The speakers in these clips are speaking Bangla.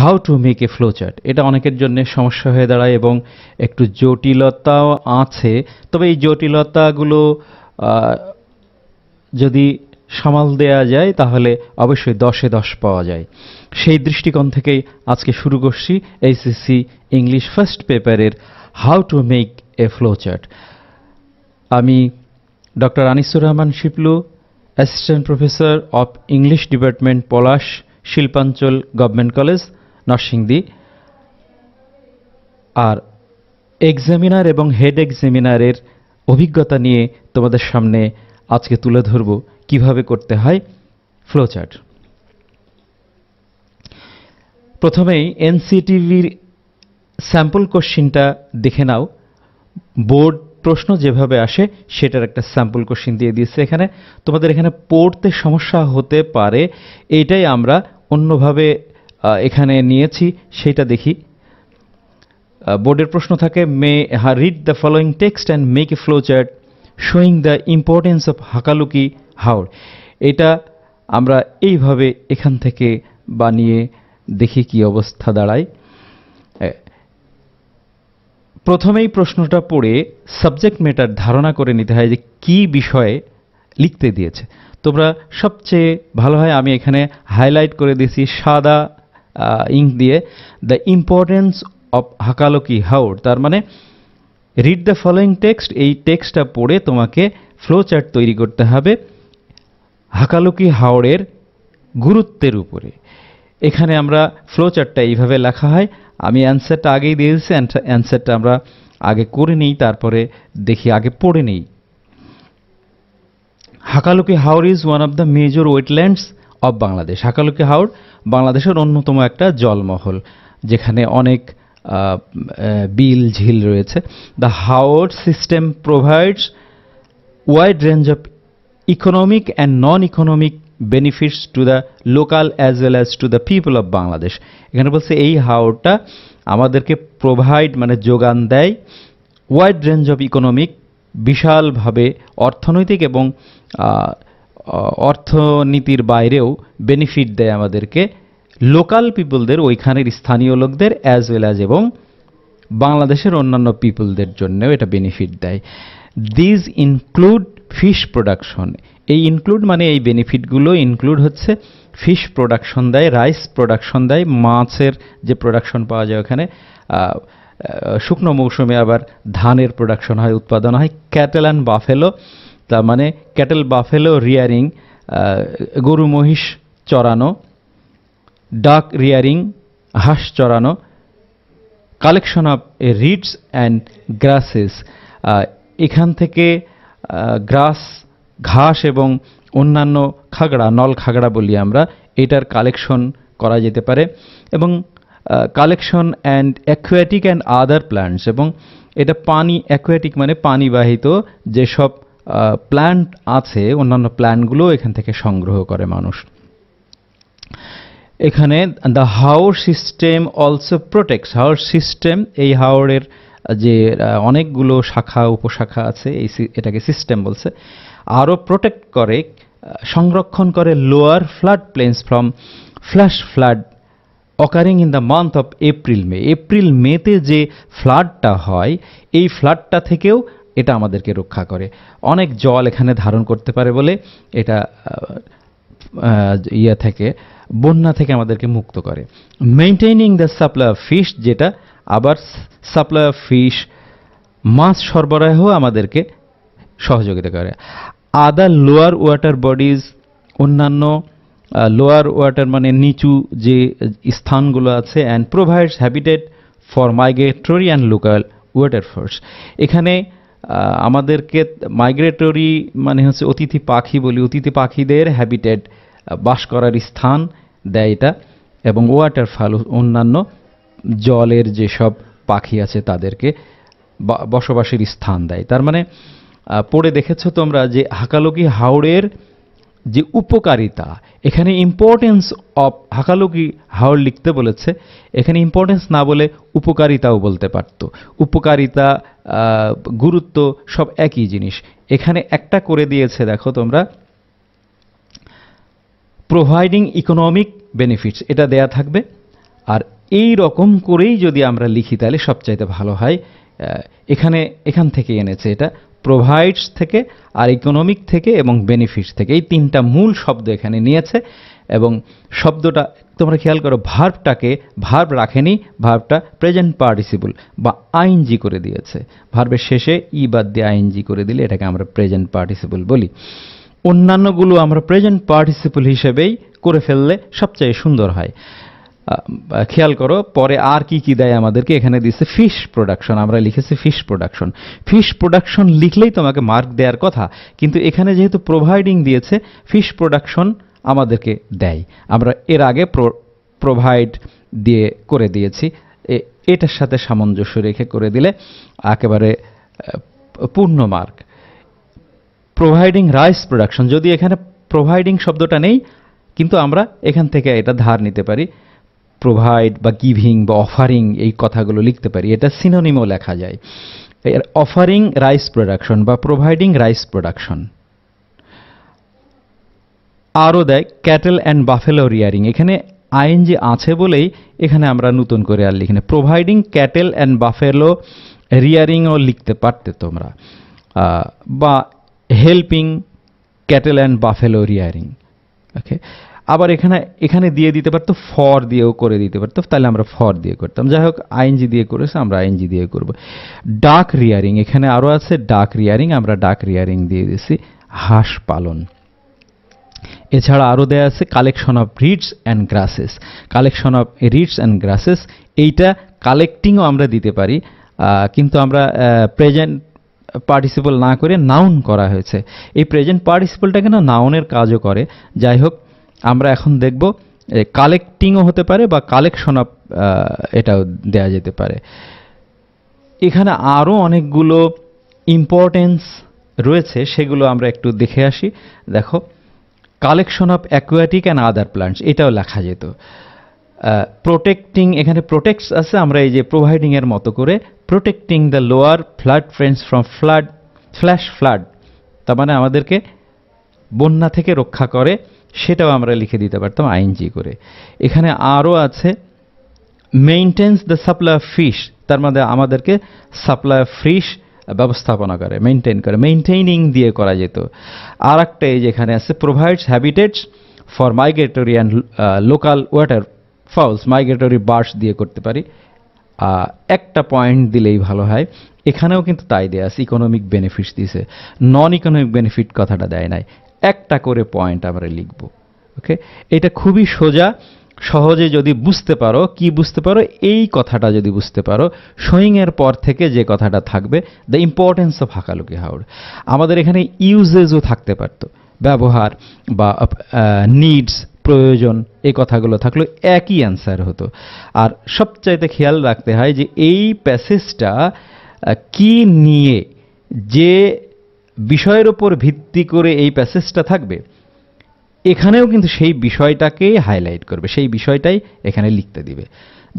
how to make a flow chart এটা অনেকের জন্য সমস্যা হয়ে দাঁড়ায় এবং একটু জটিলতাও আছে তবে এই জটিলতাগুলো যদি সামাল দেয়া যায় তাহলে অবশ্যই দশে দশ পাওয়া যায় সেই দৃষ্টিকোণ থেকেই আজকে শুরু করছি এইসিসি ইংলিশ ফার্স্ট পেপারের how to make a flow chart আমি doctor Anisur Rahman Shiplu assistant professor of English department Palash Shilpanchal government college Narsingdi আর এক্সামিনার এবং হেড এক্সামিনারের অভিজ্ঞতা নিয়ে তোমাদের সামনে আজকে তুলে ধরব কিভাবে করতে হয় ফ্লোচার্ট প্রথমেই এনসিটিভির স্যাম্পল কোশ্চিনটা দেখে নাও বোর্ড প্রশ্ন যেভাবে আসে সেটার একটা স্যাম্পল কোশ্চিন দিয়ে দিয়েছে এখানে তোমাদের এখানে পড়তে সমস্যা হতে পারে এটাই আমরা অন্যভাবে এখানে নিয়েছি সেটা দেখি বোর্ডের প্রশ্ন থাকে মে হা read the following text and make a flow chart showing the importance of Hakaluki Haor এটা আমরা এইভাবে এখান থেকে বানিয়ে দেখি কি অবস্থা দাঁড়ায় প্রথমেই প্রশ্নটা পড়ে সাবজেক্ট ম্যাটার ধারণা করে নিতে হয় যে কি বিষয়ে লিখতে দিয়েছে তোমরা সবচেয়ে ভালো হয় আমি এখানে হাইলাইট করে দিয়েছি সাদা ইঙ্ক দিয়ে the importance of Hakaluki Haor তার মানে রিড দ্য ফলোয়িং টেক্সট এই টেক্সটটা পড়ে তোমাকে ফ্লো চার্ট তৈরি করতে হবে হাকালুকি হাওড়ের গুরুত্বের উপরে এখানে আমরা ফ্লো চার্টটা এইভাবে লেখা হয় আমি অ্যান্সারটা আগেই দিয়ে দিয়েছি অ্যান্সারটা আমরা আগে করে নিই তারপরে দেখি আগে পড়ে নিই Hakaluki Haor is one of the major wetlands of Bangladesh Hakaluki Haor বাংলাদেশের অন্যতম একটা জলমহল যেখানে অনেক বিল ঝিল রয়েছে the haor system provides wide range of economic and non economic benefits to the local as well as to the people of Bangladesh এখানে বলছে এই হাওয়ারটা আমাদেরকে প্রোভাইড মানে যোগান দেয় ওয়াইড রেঞ্জ অফ ইকোনমিক বিশালভাবে অর্থনৈতিক এবং অর্থনীতির বাইরেও বেনিফিট দেয় আমাদেরকে লোকাল পিপলদের ওইখানের স্থানীয় লোকদের অ্যাজ ওয়েল অ্যাজ এবং বাংলাদেশের অন্যান্য পিপলদের জন্যও এটা বেনিফিট দেয় দিজ ইনক্লুড ফিশ প্রোডাকশন এই ইনক্লুড মানে এই বেনিফিটগুলো ইনক্লুড হচ্ছে ফিশ প্রোডাকশন দেয় রাইস প্রোডাকশন দেয় মাছের যে প্রোডাকশন পাওয়া যায় ওখানে শুকনো মৌসুমে আবার ধানের প্রোডাকশন হয় উৎপাদন হয় ক্যাটেল অ্যান্ড বাফেলো তার মানে ক্যাটেল বাফেলো রিয়ারিং গরু মহিষ চড়ানো ডাক রিয়ারিং হাঁস চড়ানো collection of reeds and grasses এখান থেকে গ্রাস ঘাস এবং অন্যান্য খাগড়া নল খাগড়া বলি আমরা এটার কালেকশন করা যেতে পারে এবং collection and aquatic and other plants এবং এটা পানি অ্যাকুয়াটিক মানে পানিবাহিত যেসব প্ল্যান্ট আছে অন্যান্য প্ল্যান্টগুলো এখান থেকে সংগ্রহ করে মানুষ এখানে the haor system also protects haor system এই হাওড়ের যে অনেকগুলো শাখা উপশাখা আছে এই এটাকে সিস্টেম বলছে আরও প্রোটেক্ট করে সংরক্ষণ করে lower flood plains from flash flood occurring in the month of April May April মেতে যে ফ্লাডটা হয় এই ফ্লাডটা থেকেও এটা আমাদেরকে রক্ষা করে অনেক জল এখানে ধারণ করতে পারে বলে এটা ইয়ে থেকে বন্যা থেকে আমাদেরকে মুক্ত করে maintaining the supply of fish যেটা আবার সাপ্লাই অফ ফিশ মাছ সরবরাহ আমাদেরকে সহযোগিতা করে আদার লোয়ার ওয়াটার বডিজ অন্যান্য লোয়ার ওয়াটার মানে নিচু যে স্থানগুলো আছে and provides habitat for migratory and local water fowls এখানে আমাদেরকে মাইগ্রেটরি মানে হচ্ছে অতিথি পাখি বলি অতিথি পাখিদের হ্যাবিটেট বাস করার স্থান দেয় এটা এবং ওয়াটার ফালুস অন্যান্য জলের যেসব পাখি আছে তাদেরকে বসবাসের স্থান দেয় তার মানে পড়ে দেখেছো তোমরা যে হাকালুকি হাওড়ের যে উপকারিতা এখানে ইম্পর্টেন্স অফ হাকালুকি হাওড় লিখতে বলেছে এখানে ইম্পর্টেন্স না বলে উপকারিতাও বলতে পারত উপকারিতা গুরুত্ব সব একই জিনিস এখানে একটা করে দিয়েছে দেখো তোমরা প্রোভাইডিং ইকোনমিক বেনিফিটস এটা দেয়া থাকবে আর এই রকম করেই যদি আমরা লিখি তাহলে সবচাইতে ভালো হয় এখানে এখান থেকে এনেছে এটা প্রোভাইডস থেকে আর ইকোনমিক থেকে এবং বেনিফিটস থেকে এই তিনটা মূল শব্দ এখানে নিয়েছে এবং শব্দটা তোমরা খেয়াল করো ভার্বটাকে ভার্ব রাখেনি ভার্বটা প্রেজেন্ট পার্টিসিপল বা আইনজি করে দিয়েছে ভার্বের শেষে ই e বাদ দিয়ে আইনজি করে দিলে এটাকে আমরা প্রেজেন্ট পার্টিসিপল বলি অন্যান্যগুলো আমরা প্রেজেন্ট পার্টিসিপল হিসেবেই করে ফেললে সবচেয়ে সুন্দর হয় খেয়াল করো পরে আর কি কি দেয় আমাদেরকে এখানে দিচ্ছে ফিশ প্রোডাকশন আমরা লিখেছি ফিশ প্রোডাকশন ফিশ প্রোডাকশন লিখলেই তোমাকে মার্ক দেওয়ার কথা কিন্তু এখানে যেহেতু প্রোভাইডিং দিয়েছে ফিশ প্রোডাকশন আমাদেরকে দেয় আমরা এর আগে প্রোভাইড দিয়ে করে দিয়েছি এটার সাথে সামঞ্জস্য রেখে করে দিলে একেবারে পূর্ণ মার্ক প্রোভাইডিং রাইস প্রোডাকশন যদি এখানে প্রোভাইডিং শব্দটা নেই কিন্তু আমরা এখান থেকে এটা ধার নিতে পারি প্রোভাইড বা গিভিং বা অফারিং এই কথাগুলো লিখতে পারি এটা সিনোনিমও লেখা যায় এর অফারিং রাইস প্রোডাকশন বা প্রোভাইডিং রাইস প্রোডাকশন আরও দেয় ক্যাটেল অ্যান্ড বাফেলো রিয়ারিং এখানে আইন যে আছে বলেই এখানে আমরা নতুন করে আর লিখি না প্রোভাইডিং ক্যাটেল অ্যান্ড বাফেলো রিয়ারিংও লিখতে পারতে তোমরা বা helping cattle and buffalo rearing okay আবার এখানে এখানে দিয়ে দিতে পারতো ফর দিয়েও করে দিতে পারতো তাহলে আমরা ফর দিয়ে করতাম যাই হোক আইএনজি দিয়ে করেছে আমরা আইএনজি দিয়ে করব ডাক রিয়ারিং এখানে আরও আছে ডাক রিয়ারিং আমরা ডাক রিয়ারিং দিয়ে দিয়েছি হাঁস পালন এছাড়া আরও দেয়া আছে collection of reeds and grasses collection of reeds and grasses এইটা কালেক্টিংও আমরা দিতে পারি কিন্তু আমরা প্রেজেন্ট পার্টিসিপল না করে নাউন করা হয়েছে এই প্রেজেন্ট পার্টিসিপলটা কেন নাউনের কাজও করে যাই হোক আমরা এখন দেখব কালেক্টিংও হতে পারে বা কালেকশন অফ এটাও দেয়া যেতে পারে এখানে আরও অনেকগুলো ইম্পর্টেন্স রয়েছে সেগুলো আমরা একটু দেখে আসি দেখো collection of aquatic and other plants এটাও লেখা যেত প্রোটেক্টিং এখানে প্রোটেক্টস আছে আমরা এই যে প্রোভাইডিং এর মতো করে protecting the lower flood friends from flood flash flood তার মানে আমাদেরকে বন্যা থেকে রক্ষা করে সেটাও আমরা লিখে দিতে পারতাম আইনজি করে এখানে আরও আছে মেইনটেন্স দ্য সাপ্লাই ফিশ তার মানে আমাদেরকে সাপ্লাই ফিশ ব্যবস্থাপনা করে মেনটেন করে মেনটেইনিং দিয়ে করা যেত আর একটা যেখানে আছে provides habitats for migratory and local water fowls migratory birds দিয়ে করতে পারি একটা পয়েন্ট দিলেই ভালো হয় এখানেও কিন্তু তাই দেয়া আছে ইকোনমিক বেনিফিটস দিছে নন ইকোনমিক বেনিফিট কথাটা দেয় নাই একটা করে পয়েন্ট আমরা লিখব ওকে এটা খুবই সোজা সহজে যদি বুঝতে পারো কি বুঝতে পারো এই কথাটা যদি বুঝতে পারো শোয়িংয়ের পর থেকে যে কথাটা থাকবে the importance of Hakaluki Haor আমাদের এখানে ইউজেজও থাকতে পারতো ব্যবহার বা নিডস প্রয়োজন এই কথাগুলো থাকলো একই অ্যান্সার হতো আর সবচাইতে খেয়াল রাখতে হয় যে এই প্যাসেজটা কি নিয়ে যে বিষয়ের ওপর ভিত্তি করে এই প্যাসেজটা থাকবে এখানেও কিন্তু সেই বিষয়টাকেই হাইলাইট করবে সেই বিষয়টাই এখানে লিখতে দিবে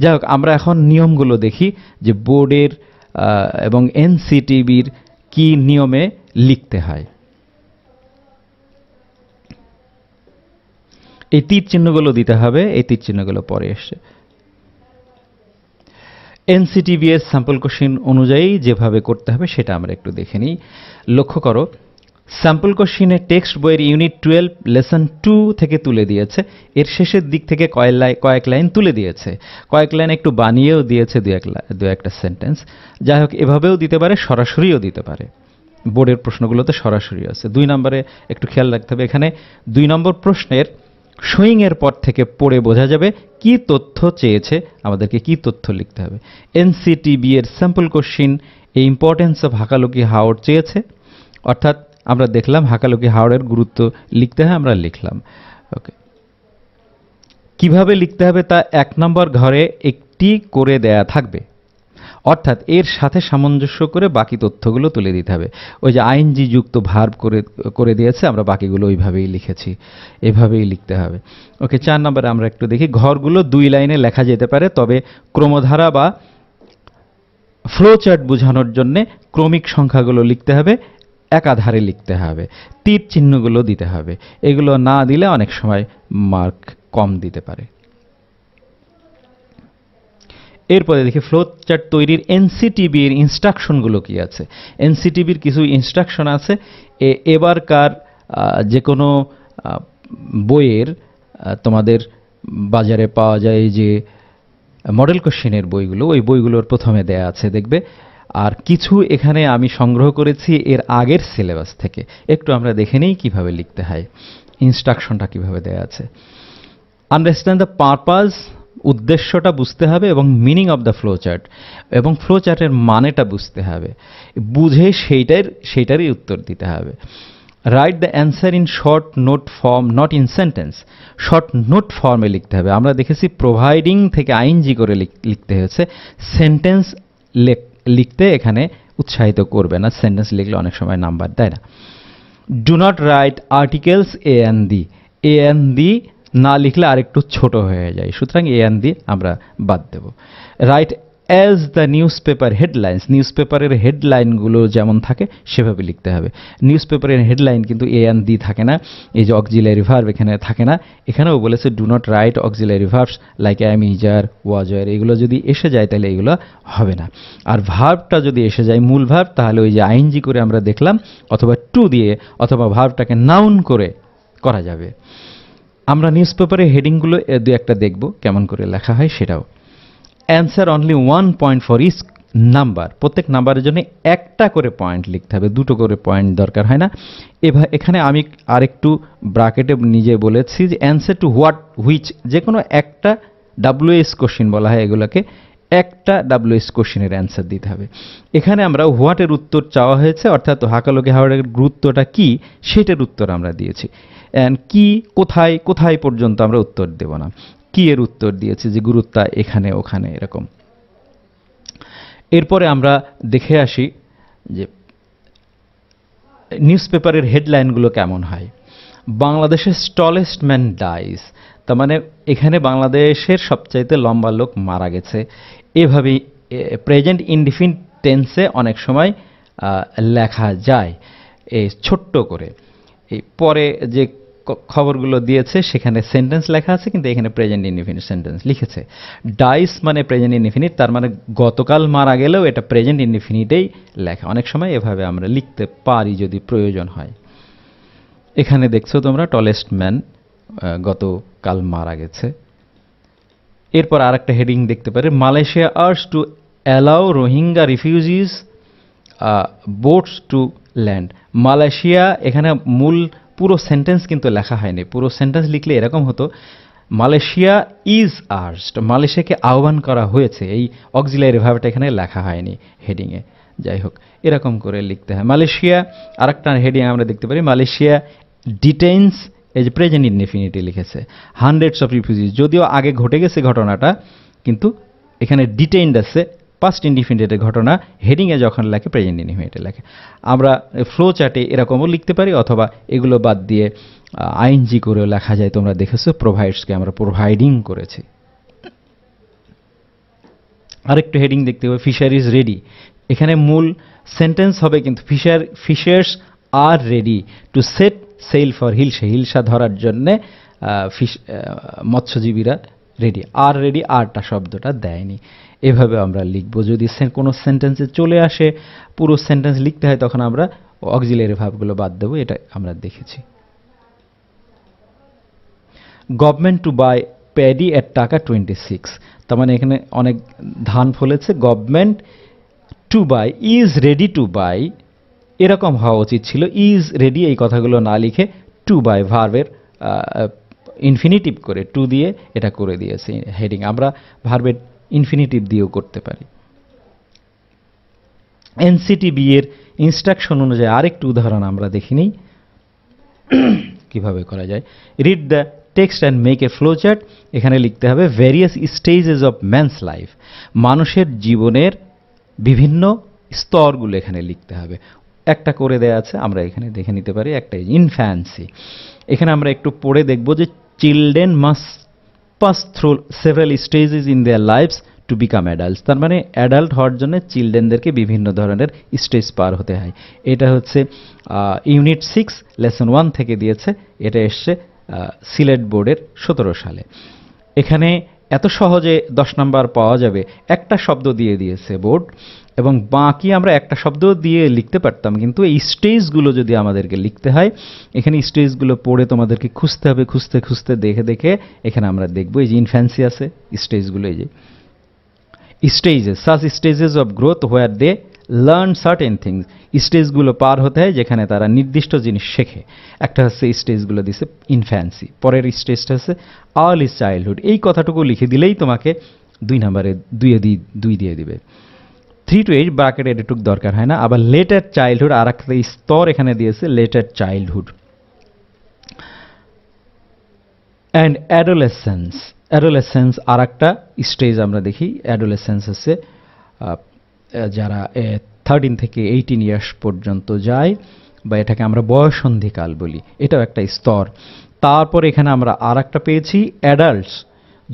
যাই হোক আমরা এখন নিয়মগুলো দেখি যে বোর্ডের এবং এনসিটিভির কি নিয়মে লিখতে হয় এই তীর চিহ্নগুলো দিতে হবে এই তীর চিহ্নগুলো পরে এসছে এনসিটিভিএস স্যাম্পল কোশ্চিন অনুযায়ী যেভাবে করতে হবে সেটা আমরা একটু দেখে নিই লক্ষ্য করো স্যাম্পল কোশ্চিনে টেক্সট বইয়ের ইউনিট টুয়েলভ লেসন টু থেকে তুলে দিয়েছে এর শেষের দিক থেকে কয়েক লাই কয়েক লাইন তুলে দিয়েছে কয়েক লাইন একটু বানিয়েও দিয়েছে দু এক দু একটা সেন্টেন্স যাই হোক এভাবেও দিতে পারে সরাসরিও দিতে পারে বোর্ডের প্রশ্নগুলোতে সরাসরি আছে দুই নম্বরে একটু খেয়াল রাখতে হবে এখানে দুই নম্বর প্রশ্নের শোয়িংয়ের পর থেকে পড়ে বোঝা যাবে কি তথ্য চেয়েছে আমাদেরকে কি তথ্য লিখতে হবে এনসিটিবি এর স্যাম্পল কোশ্চিন এই ইম্পর্টেন্স অফ হাকালুকি হাওড় চেয়েছে অর্থাৎ আমরা দেখলাম হাকালুকি হাওড়ের গুরুত্ব লিখতে হয় আমরা লিখলাম ওকে কিভাবে লিখতে হবে তা এক নম্বর ঘরে একটি করে দেয়া থাকবে অর্থাৎ এর সাথে সামঞ্জস্য করে বাকি তথ্যগুলো তুলে দিতে হবে ওই যে আইনজি যুক্ত ভার্ব করে করে দিয়েছে আমরা বাকিগুলো ওইভাবেই লিখেছি এভাবেই লিখতে হবে ওকে চার নম্বরে আমরা একটু দেখি ঘরগুলো দুই লাইনে লেখা যেতে পারে তবে ক্রমধারা বা ফ্লোচার্ট বোঝানোর জন্যে ক্রমিক সংখ্যাগুলো লিখতে হবে একাধারে লিখতে হবে তীর চিহ্নগুলো দিতে হবে এগুলো না দিলে অনেক সময় মার্ক কম দিতে পারে এরপরে দেখি ফ্লো চার্ট তৈরির এনসিটিবির ইনস্ট্রাকশনগুলো কি আছে এনসিটিবির কিছু ইনস্ট্রাকশন আছে এবারকার যে কোনো বইয়ের তোমাদের বাজারে পাওয়া যায় যে মডেল কোশ্চেনের বইগুলো ওই বইগুলোর প্রথমে দেয়া আছে দেখবে আর কিছু এখানে আমি সংগ্রহ করেছি এর আগের সিলেবাস থেকে একটু আমরা দেখে নিই কীভাবে লিখতে হয় ইনস্ট্রাকশনটা কীভাবে দেয়া আছে আন্ডারস্ট্যান্ড দ্য পারপাস উদ্দেশ্যটা বুঝতে হবে এবং meaning of the flow chart এবং ফ্লো চার্টের মানেটা বুঝতে হবে বুঝে সেইটার সেইটারই উত্তর দিতে হবে write the answer in short note form not in sentence short note ফর্মে লিখতে হবে আমরা দেখেছি প্রোভাইডিং থেকে আইনজি করে লিখতে হয়েছে সেন্টেন্স লিখতে এখানে উৎসাহিত করবে না সেন্টেন্স লিখলে অনেক সময় নাম্বার দেয় না do not write articles a and the a and the না লিখলে আরেকটু ছোট হয়ে যায় সুতরাং এ আন দিয়ে আমরা বাদ দেব write as the newspaper headlines নিউজ পেপারের হেডলাইনগুলো যেমন থাকে সেভাবে লিখতে হবে নিউজ পেপারের হেডলাইন কিন্তু এ আন দি থাকে না এই যে অক্সিলারি রিভার্ভ এখানে থাকে না এখানেও বলেছে do not write auxiliary verbs like am is are was were এগুলো যদি এসে যায় তাহলে এগুলো হবে না আর ভার্ভটা যদি এসে যায় মূল ভার্ভ তাহলে ওই যে আইনজি করে আমরা দেখলাম অথবা টু দিয়ে অথবা ভার্ভটাকে নাউন করে করা যাবে আমরা নিউজ পেপারে হেডিংগুলো দু একটা দেখব কেমন করে লেখা হয় সেটাও answer only one point for each number প্রত্যেক নাম্বারের জন্য একটা করে পয়েন্ট লিখতে হবে দুটো করে পয়েন্ট দরকার হয় না এভাবে এখানে আমি আরেকটু ব্রাকেটে নিজে বলেছি যে অ্যান্সার টু হোয়াট হুইচ যে কোনো একটা ডাব্লিউএস কোশ্চিন বলা হয় এগুলোকে একটা এস কোশ্চেনের অ্যান্সার দিতে হবে এখানে আমরা হোয়াটের উত্তর চাওয়া হয়েছে অর্থাৎ হাকালোকে হাওয়ার গুরুত্বটা কি সেটার উত্তর আমরা দিয়েছি অ্যান্ড কি কোথায় কোথায় পর্যন্ত আমরা উত্তর দেব না কি এর উত্তর দিয়েছে যে গুরুত্বা এখানে ওখানে এরকম এরপরে আমরা দেখে আসি যে নিউজ পেপারের হেডলাইনগুলো কেমন হয় বাংলাদেশের স্টলেস্ট ম্যান ডাইস তার মানে এখানে বাংলাদেশের সবচাইতে লম্বা লোক মারা গেছে এভাবেই প্রেজেন্ট ইনডিফিন টেন্সে অনেক সময় লেখা যায় এই ছোট্ট করে এই পরে যে খবরগুলো দিয়েছে সেখানে সেন্টেন্স লেখা আছে কিন্তু এখানে প্রেজেন্ট ইনডিফিনিট সেন্টেন্স লিখেছে ডাইস মানে প্রেজেন্ট ইনডিফিনিট তার মানে গতকাল মারা গেলেও এটা প্রেজেন্ট ইনডিফিনিটেই লেখা অনেক সময় এভাবে আমরা লিখতে পারি যদি প্রয়োজন হয় এখানে দেখছো তোমরা টলেস্ট ম্যান গত কাল মারা গেছে এরপর আর একটা হেডিং দেখতে পারে মালয়েশিয়া আর্স to allow Rohingya refugees boats to land Malaysia এখানে মূল পুরো সেন্টেন্স কিন্তু লেখা হয়নি পুরো সেন্টেন্স লিখলে এরকম হতো মালয়েশিয়া ইজ আর্সড মালয়েশিয়াকে আহ্বান করা হয়েছে এই অক্সিলারি ভাবটা এখানে লেখা হয়নি হেডিংয়ে যাই হোক এরকম করে লিখতে হয় মালয়েশিয়া আর একটা হেডিং আমরা দেখতে পারি মালয়েশিয়া ডিটেইনস এই যে প্রেজেন্ট ইনডেফিনিটি লিখেছে হান্ড্রেডস অফ রিফিউজি যদিও আগে ঘটে গেছে ঘটনাটা কিন্তু এখানে ডিটেইনড আছে পাস্ট ইনডিফিনিটের ঘটনা হেডিংয়ে যখন লেখে প্রেজেন্ট ইনডিফিনিটে লেখে আমরা ফ্লো চার্টে এরকমও লিখতে পারি অথবা এগুলো বাদ দিয়ে আইনজি করেও লেখা যায় তোমরা দেখেছো প্রোভাইডসকে আমরা প্রোভাইডিং করেছি আরেকটু হেডিং দেখতে হবে ফিশার ইজ রেডি এখানে মূল সেন্টেন্স হবে কিন্তু fisher fishers are ready to set sail for hilsa hilsa ধরার জন্যে ফিস মৎস্যজীবীরা রেডি আর রেডি আরটা শব্দটা দেয়নি এভাবে আমরা লিখব যদি কোনো সেন্টেন্সে চলে আসে পুরো সেন্টেন্স লিখতে হয় তখন আমরা অক্সিলের ভাবগুলো বাদ দেবো এটা আমরা দেখেছি গভর্নমেন্ট টু বাই প্যাডি এর টাকা টোয়েন্টি সিক্স তার মানে এখানে অনেক ধান ফলেছে government to buy is ready to buy এরকম হওয়া উচিত ছিল ইজ রেডি এই কথাগুলো না লিখে টু বাই ভার্বের ইনফিনিটিভ করে টু দিয়ে এটা করে দিয়েছে হেডিং আমরা ভার্বের ইনফিনিটিভ দিয়েও করতে পারি এনসিটিবি এর ইনস্ট্রাকশন অনুযায়ী আরেকটি উদাহরণ আমরা দেখি নিই কীভাবে করা যায় read the text and make a flowchart এখানে লিখতে হবে various stages of man's life মানুষের জীবনের বিভিন্ন স্তরগুলো এখানে লিখতে হবে একটা করে দেয়া আছে আমরা এখানে দেখে নিতে পারি একটা ইনফ্যান্সি এখানে আমরা একটু পড়ে দেখব যে children must pass through several stages in their lives to become adults তার মানে অ্যাডাল্ট হওয়ার জন্য চিলড্রেনদেরকে বিভিন্ন ধরনের স্টেজ পার হতে হয় এটা হচ্ছে ইউনিট সিক্স লেসন ওয়ান থেকে দিয়েছে এটা এসছে সিলেট বোর্ডের সতেরো সালে এখানে এত সহজে দশ নাম্বার পাওয়া যাবে একটা শব্দ দিয়ে দিয়েছে বোর্ড এবং বাকি আমরা একটা শব্দ দিয়ে লিখতে পারতাম কিন্তু এই স্টেজগুলো যদি আমাদেরকে লিখতে হয় এখানে স্টেজগুলো পড়ে তোমাদেরকে খুঁজতে হবে খুঁজতে খুঁজতে দেখে দেখে এখানে আমরা দেখব এই যে ইনফ্যান্সি আছে স্টেজগুলো এই যে stages such stages of growth where they learn certain things স্টেজগুলো পার হতে হয় যেখানে তারা নির্দিষ্ট জিনিস শেখে একটা হচ্ছে স্টেজগুলো দিছে ইনফ্যান্সি পরের স্টেজটা হচ্ছে আর্লি চাইল্ডহুড এই কথাটুকু লিখে দিলেই তোমাকে দুই নাম্বারে দুইয়ে দিই দুই দিয়ে দিবে থ্রি টু এইট ব্রাকেট এটুক দরকার হয় না আবার লেটার চাইল্ডহুড আর একটা স্তর এখানে দিয়েছে later childhood and adolescence adolescence আর একটা স্টেজ আমরা দেখি অ্যাডোলেসেন্স হচ্ছে যারা থার্টিন থেকে এইটিন ইয়ার্স পর্যন্ত যায় বা এটাকে আমরা বয়সন্ধিকাল বলি এটাও একটা স্তর তারপর এখানে আমরা আর একটা পেয়েছি অ্যাডাল্টস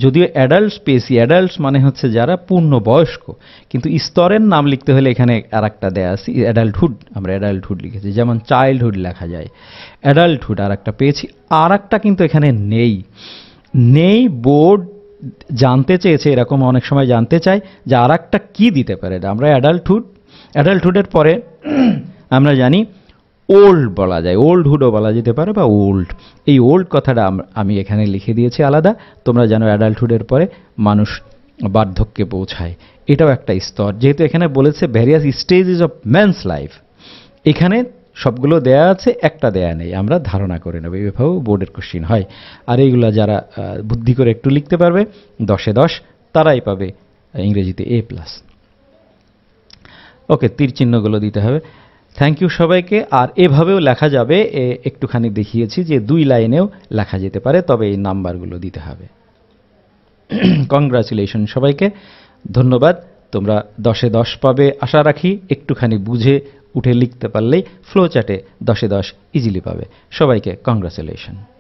যদিও অ্যাডাল্ট পেয়েছি অ্যাডাল্টস মানে হচ্ছে যারা পূর্ণবয়স্ক কিন্তু স্তরের নাম লিখতে হলে এখানে আর একটা দেয়া আছে অ্যাডাল্টহুড আমরা অ্যাডাল্টহুড লিখেছি যেমন চাইল্ডহুড লেখা যায় অ্যাডাল্টহুড আর একটা পেয়েছি আর একটা কিন্তু এখানে নেই নেই বোর্ড জানতে চেয়েছে এরকম অনেক সময় জানতে চাই যে আর একটা কী দিতে পারে আমরা অ্যাডাল্টহুড অ্যাডাল্টহুডের পরে আমরা জানি ওল্ড বলা যায় ওল্ড হুডও বলা যেতে পারে বা ওল্ড এই ওল্ড কথাটা আমি এখানে লিখে দিয়েছি আলাদা তোমরা জানো অ্যাডাল্টহুডের পরে মানুষ বার্ধক্যে পৌঁছায় এটাও একটা স্তর যেহেতু এখানে বলেছে various stages of man's life এখানে সবগুলো দেয়া আছে একটা দেয়া নেই আমরা ধারণা করে নেব এভাবেও বোর্ডের কোশ্চিন হয় আর এইগুলো যারা বুদ্ধি করে একটু লিখতে পারবে দশে দশ তারাই পাবে ইংরেজিতে এ প্লাস ওকে তীর চিহ্নগুলো দিতে হবে থ্যাংক ইউ সবাইকে আর এভাবেও লেখা যাবে একটুখানি দেখিয়েছি যে দুই লাইনেও লেখা যেতে পারে তবে এই নাম্বারগুলো দিতে হবে কংগ্রাচুলেশন সবাইকে ধন্যবাদ তোমরা দশে দশ পাবে আশা রাখি একটুখানি বুঝে উঠে লিখতে পারলেই ফ্লো চার্টে দশে দশ ইজিলি পাবে সবাইকে কংগ্রাচুলেশন